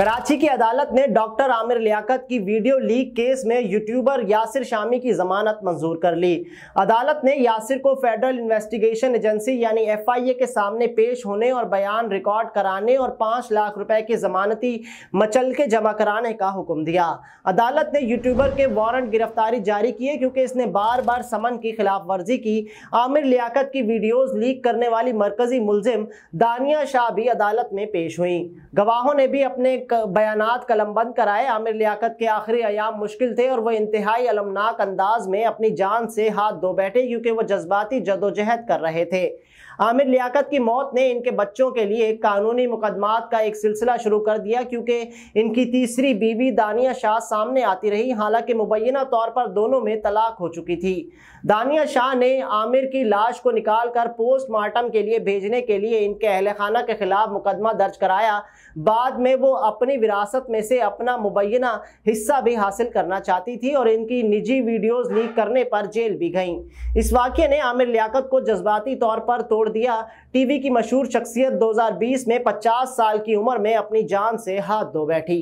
कराची की अदालत ने डॉक्टर आमिर लियाकत की वीडियो लीक केस में यूट्यूबर यासिर शामी की जमानत मंजूर कर ली अदालत ने यासिर को फेडरल इन्वेस्टिगेशन एजेंसी यानी एफआईए के सामने पेश होने और बयान रिकॉर्ड कराने और पाँच लाख रुपए की जमानती मचल के जमा कराने का हुक्म दिया अदालत ने यूट्यूबर के वारंट गिरफ्तारी जारी किए क्योंकि इसने बार बार समन की खिलाफ वर्जी की आमिर लियाकत की वीडियोज लीक करने वाली मरकजी मुलजिम दानिया शाह भी अदालत में पेश हुई गवाहों ने भी अपने बयान कलम बंद कराए आमिर लियाकत के आखिरी अयाम मुश्किल थे और वह इंतहाई अलमनाक अंदाज में अपनी जान से हाथ धो बैठे क्योंकि वह जज्बाती जदोजहद कर रहे थे आमिर लियाकत की मौत ने इनके बच्चों के लिए कानूनी मुकदमात का एक सिलसिला शुरू कर दिया क्योंकि इनकी तीसरी बीवी दानिया शाह सामने आती रही हालांकि मुबैना तौर पर दोनों में तलाक हो चुकी थी दानिया शाह ने आमिर की लाश को निकाल कर पोस्टमार्टम के लिए भेजने के लिए इनके अहल खाना के खिलाफ मुकदमा दर्ज कराया बाद में वो अपनी विरासत में से अपना मुबैना हिस्सा भी हासिल करना चाहती थी और इनकी निजी वीडियोस लीक करने पर जेल भी गईं इस वाक्य ने आमिर लियाकत को जज्बाती तौर पर तोड़ दिया टीवी की मशहूर शख्सियत 2020 में 50 साल की उम्र में अपनी जान से हाथ धो बैठी